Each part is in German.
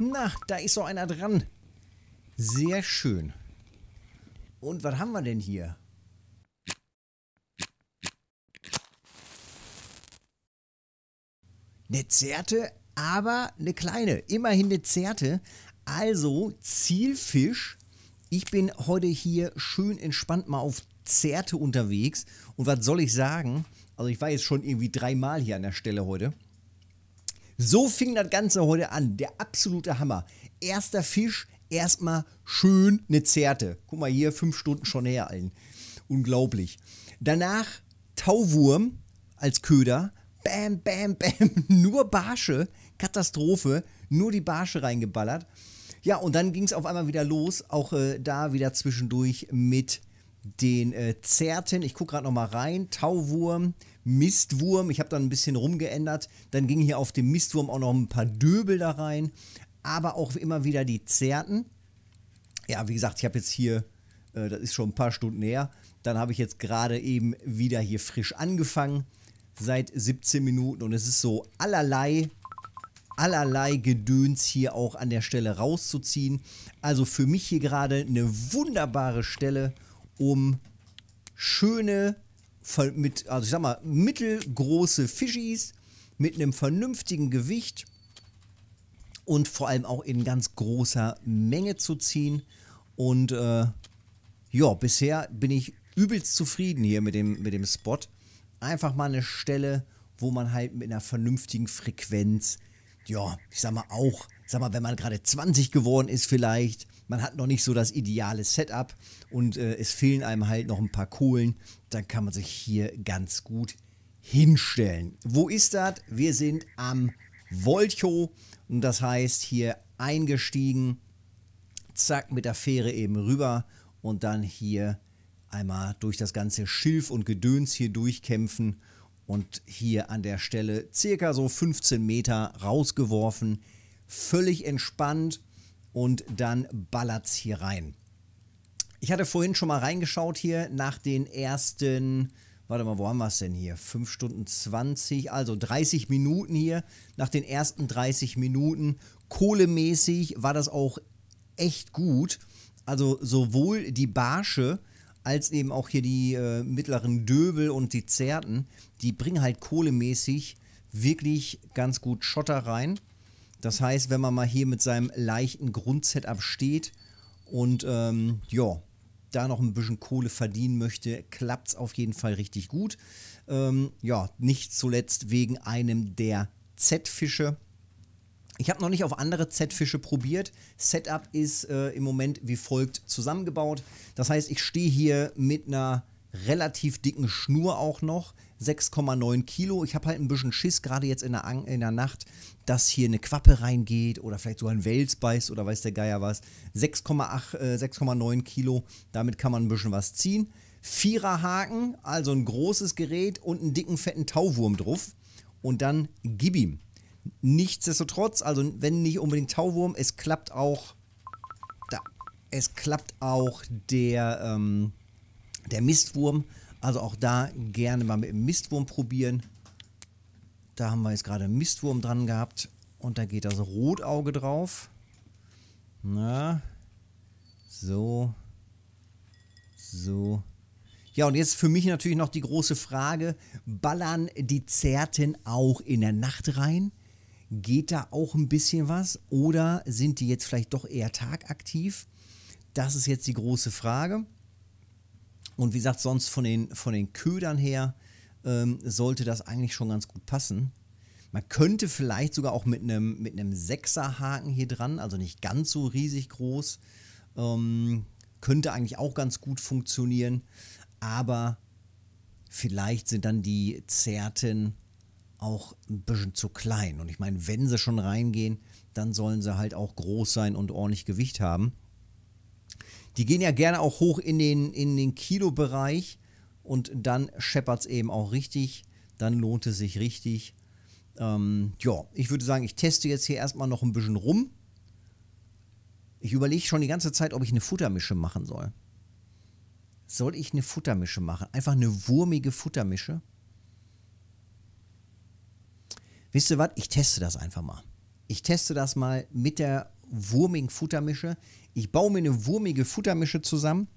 Na, da ist so einer dran. Sehr schön. Und was haben wir denn hier? Eine Zerte, aber eine kleine. Immerhin eine Zerte. Also Zielfisch. Ich bin heute hier schön entspannt mal auf Zerte unterwegs. Und was soll ich sagen? Also ich war jetzt schon irgendwie dreimal hier an der Stelle heute. So fing das Ganze heute an. Der absolute Hammer. Erster Fisch, erstmal schön eine Zerte. Guck mal hier, fünf Stunden schon her allen. Unglaublich. Danach Tauwurm als Köder. Bam, bam, bam. Nur Barsche. Katastrophe. Nur die Barsche reingeballert. Ja, und dann ging es auf einmal wieder los. Auch äh, da wieder zwischendurch mit den äh, Zerten, ich gucke gerade nochmal rein, Tauwurm, Mistwurm, ich habe dann ein bisschen rumgeändert, dann ging hier auf dem Mistwurm auch noch ein paar Döbel da rein, aber auch immer wieder die Zerten. Ja, wie gesagt, ich habe jetzt hier, äh, das ist schon ein paar Stunden her, dann habe ich jetzt gerade eben wieder hier frisch angefangen, seit 17 Minuten und es ist so allerlei allerlei Gedöns hier auch an der Stelle rauszuziehen. Also für mich hier gerade eine wunderbare Stelle, um schöne, mit, also ich sag mal, mittelgroße Fischis mit einem vernünftigen Gewicht und vor allem auch in ganz großer Menge zu ziehen. Und äh, ja, bisher bin ich übelst zufrieden hier mit dem, mit dem Spot. Einfach mal eine Stelle, wo man halt mit einer vernünftigen Frequenz, ja, ich sag mal auch sag mal, wenn man gerade 20 geworden ist vielleicht, man hat noch nicht so das ideale Setup und äh, es fehlen einem halt noch ein paar Kohlen, dann kann man sich hier ganz gut hinstellen. Wo ist das? Wir sind am Volcho und das heißt hier eingestiegen, zack mit der Fähre eben rüber und dann hier einmal durch das ganze Schilf und Gedöns hier durchkämpfen und hier an der Stelle circa so 15 Meter rausgeworfen völlig entspannt und dann ballert es hier rein. Ich hatte vorhin schon mal reingeschaut hier nach den ersten, warte mal, wo haben wir es denn hier? 5 Stunden 20, also 30 Minuten hier. Nach den ersten 30 Minuten, kohlemäßig war das auch echt gut. Also sowohl die Barsche als eben auch hier die äh, mittleren Döbel und die Zerten, die bringen halt kohlemäßig wirklich ganz gut Schotter rein. Das heißt, wenn man mal hier mit seinem leichten Grundsetup steht und ähm, ja, da noch ein bisschen Kohle verdienen möchte, klappt es auf jeden Fall richtig gut. Ähm, ja, nicht zuletzt wegen einem der Z-Fische. Ich habe noch nicht auf andere Z-Fische probiert. Setup ist äh, im Moment wie folgt zusammengebaut. Das heißt, ich stehe hier mit einer relativ dicken Schnur auch noch. 6,9 Kilo. Ich habe halt ein bisschen Schiss, gerade jetzt in der, An in der Nacht, dass hier eine Quappe reingeht oder vielleicht sogar ein Wels beißt oder weiß der Geier was. 6,8, äh, 6,9 Kilo, damit kann man ein bisschen was ziehen. Vierer Haken, also ein großes Gerät und einen dicken, fetten Tauwurm drauf. Und dann gib ihm. Nichtsdestotrotz, also wenn nicht unbedingt Tauwurm, es klappt auch. Da. Es klappt auch der, ähm, der Mistwurm. Also auch da gerne mal mit dem Mistwurm probieren. Da haben wir jetzt gerade Mistwurm dran gehabt. Und da geht das Rotauge drauf. Na. So. So. Ja, und jetzt für mich natürlich noch die große Frage: Ballern die Zerten auch in der Nacht rein? Geht da auch ein bisschen was? Oder sind die jetzt vielleicht doch eher tagaktiv? Das ist jetzt die große Frage. Und wie gesagt, sonst von den, von den Ködern her ähm, sollte das eigentlich schon ganz gut passen. Man könnte vielleicht sogar auch mit einem mit Sechserhaken hier dran, also nicht ganz so riesig groß, ähm, könnte eigentlich auch ganz gut funktionieren. Aber vielleicht sind dann die Zerten auch ein bisschen zu klein. Und ich meine, wenn sie schon reingehen, dann sollen sie halt auch groß sein und ordentlich Gewicht haben. Die gehen ja gerne auch hoch in den, in den Kilo-Bereich und dann scheppert es eben auch richtig. Dann lohnt es sich richtig. Ähm, ja, ich würde sagen, ich teste jetzt hier erstmal noch ein bisschen rum. Ich überlege schon die ganze Zeit, ob ich eine Futtermische machen soll. Soll ich eine Futtermische machen? Einfach eine wurmige Futtermische? Wisst ihr was? Ich teste das einfach mal. Ich teste das mal mit der wurmigen Futtermische. Ich baue mir eine wurmige Futtermische zusammen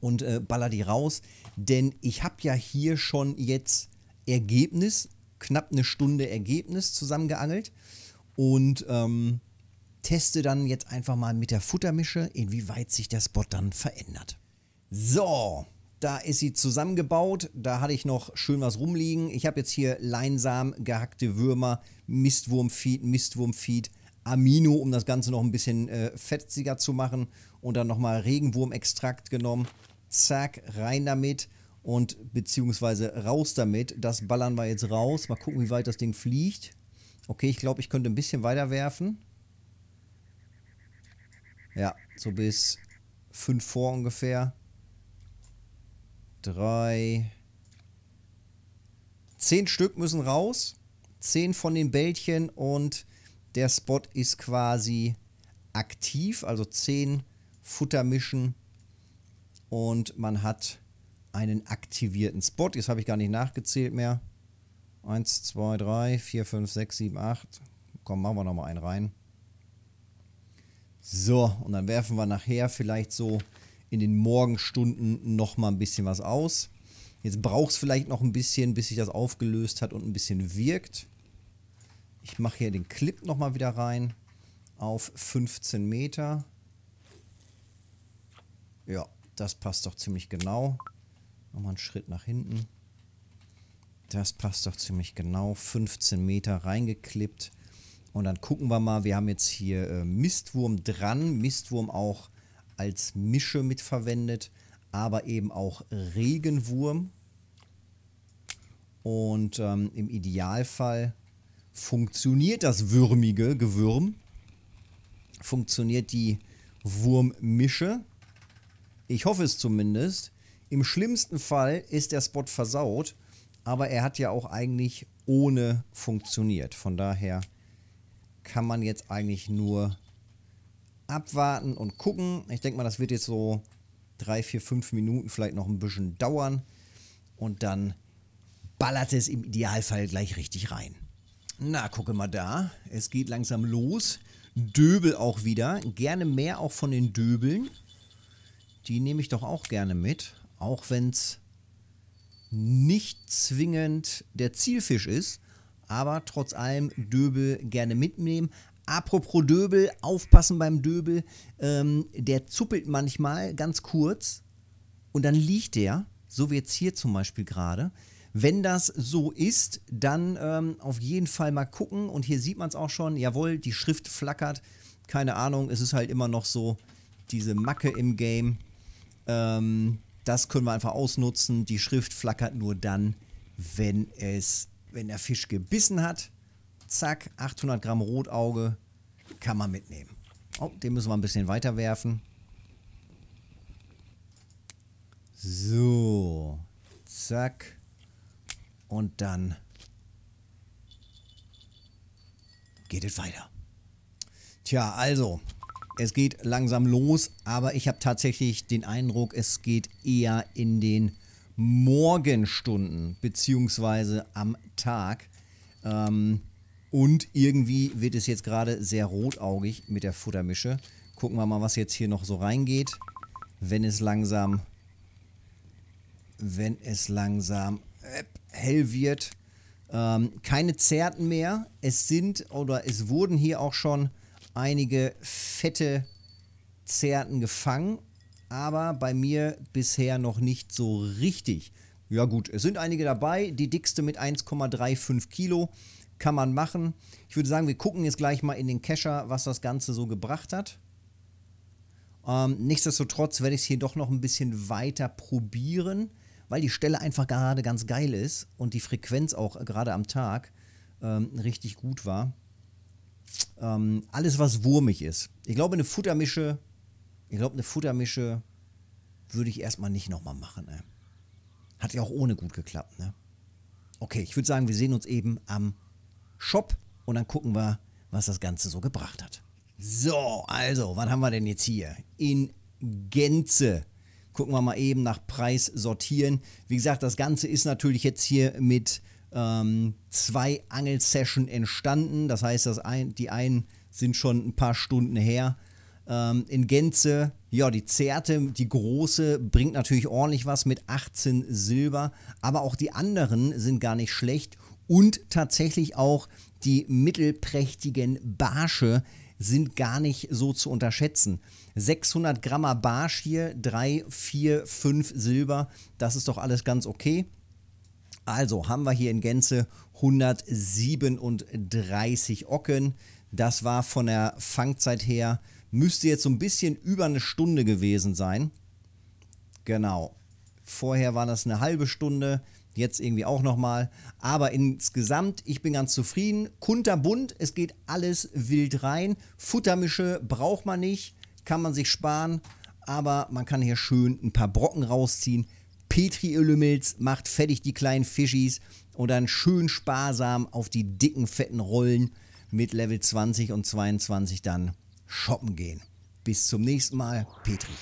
und äh, baller die raus, denn ich habe ja hier schon jetzt Ergebnis, knapp eine Stunde Ergebnis zusammengeangelt und ähm, teste dann jetzt einfach mal mit der Futtermische, inwieweit sich der Spot dann verändert. So, da ist sie zusammengebaut. Da hatte ich noch schön was rumliegen. Ich habe jetzt hier Leinsamen, gehackte Würmer, Mistwurmfeed, Mistwurmfeed, Amino, um das Ganze noch ein bisschen äh, fetziger zu machen. Und dann nochmal Regenwurmextrakt genommen. Zack, rein damit und beziehungsweise raus damit. Das ballern wir jetzt raus. Mal gucken, wie weit das Ding fliegt. Okay, ich glaube, ich könnte ein bisschen weiter werfen. Ja, so bis 5 vor ungefähr. 3. 10 Stück müssen raus. 10 von den Bällchen und der Spot ist quasi aktiv, also 10 Futter mischen und man hat einen aktivierten Spot. Jetzt habe ich gar nicht nachgezählt mehr. 1, 2, 3, 4, 5, 6, 7, 8. Komm, machen wir nochmal einen rein. So, und dann werfen wir nachher vielleicht so in den Morgenstunden nochmal ein bisschen was aus. Jetzt braucht es vielleicht noch ein bisschen, bis sich das aufgelöst hat und ein bisschen wirkt. Ich mache hier den Clip nochmal wieder rein auf 15 Meter. Ja, das passt doch ziemlich genau. Nochmal einen Schritt nach hinten. Das passt doch ziemlich genau. 15 Meter reingeklippt. Und dann gucken wir mal, wir haben jetzt hier äh, Mistwurm dran. Mistwurm auch als Mische mitverwendet, aber eben auch Regenwurm. Und ähm, im Idealfall funktioniert das würmige Gewürm, funktioniert die Wurmmische. Ich hoffe es zumindest. Im schlimmsten Fall ist der Spot versaut, aber er hat ja auch eigentlich ohne funktioniert. Von daher kann man jetzt eigentlich nur abwarten und gucken. Ich denke mal, das wird jetzt so 3, 4, 5 Minuten vielleicht noch ein bisschen dauern. Und dann ballert es im Idealfall gleich richtig rein. Na, gucke mal da. Es geht langsam los. Döbel auch wieder. Gerne mehr auch von den Döbeln. Die nehme ich doch auch gerne mit. Auch wenn es nicht zwingend der Zielfisch ist. Aber trotz allem Döbel gerne mitnehmen. Apropos Döbel, aufpassen beim Döbel. Ähm, der zuppelt manchmal ganz kurz und dann liegt der, so wie jetzt hier zum Beispiel gerade. Wenn das so ist, dann ähm, auf jeden Fall mal gucken. Und hier sieht man es auch schon, jawohl, die Schrift flackert. Keine Ahnung, es ist halt immer noch so diese Macke im Game. Ähm, das können wir einfach ausnutzen. Die Schrift flackert nur dann, wenn es, wenn der Fisch gebissen hat. Zack, 800 Gramm Rotauge kann man mitnehmen. Oh, den müssen wir ein bisschen weiterwerfen. So, zack. Und dann geht es weiter. Tja, also, es geht langsam los, aber ich habe tatsächlich den Eindruck, es geht eher in den Morgenstunden, beziehungsweise am Tag. Ähm, und irgendwie wird es jetzt gerade sehr rotaugig mit der Futtermische. Gucken wir mal, was jetzt hier noch so reingeht. Wenn es langsam, wenn es langsam hell wird. Ähm, keine Zerten mehr. Es sind oder es wurden hier auch schon einige fette Zerten gefangen. Aber bei mir bisher noch nicht so richtig. Ja gut, es sind einige dabei. Die dickste mit 1,35 Kilo kann man machen. Ich würde sagen, wir gucken jetzt gleich mal in den Kescher, was das Ganze so gebracht hat. Ähm, nichtsdestotrotz werde ich es hier doch noch ein bisschen weiter probieren weil die Stelle einfach gerade ganz geil ist und die Frequenz auch äh, gerade am Tag ähm, richtig gut war. Ähm, alles, was wurmig ist. Ich glaube, eine Futtermische, ich glaube, eine Futtermische würde ich erstmal nicht nochmal machen. Ne? Hat ja auch ohne gut geklappt. Ne? Okay, ich würde sagen, wir sehen uns eben am Shop und dann gucken wir, was das Ganze so gebracht hat. So, also, was haben wir denn jetzt hier? In Gänze gucken wir mal eben nach Preis sortieren. Wie gesagt, das Ganze ist natürlich jetzt hier mit ähm, zwei Angelsession entstanden. Das heißt, das ein, die einen sind schon ein paar Stunden her. Ähm, in Gänze, ja, die Zerte, die große, bringt natürlich ordentlich was mit 18 Silber. Aber auch die anderen sind gar nicht schlecht. Und tatsächlich auch die mittelprächtigen Barsche sind gar nicht so zu unterschätzen. 600 Gramm Barsch hier, 3, 4, 5 Silber, das ist doch alles ganz okay. Also haben wir hier in Gänze 137 Ocken. Das war von der Fangzeit her, müsste jetzt so ein bisschen über eine Stunde gewesen sein. Genau. Vorher war das eine halbe Stunde. Jetzt irgendwie auch nochmal. Aber insgesamt, ich bin ganz zufrieden. Kunterbunt, es geht alles wild rein. Futtermische braucht man nicht, kann man sich sparen. Aber man kann hier schön ein paar Brocken rausziehen. Petri Ölmilz macht fertig die kleinen Fischis und dann schön sparsam auf die dicken, fetten Rollen mit Level 20 und 22 dann shoppen gehen. Bis zum nächsten Mal, Petri.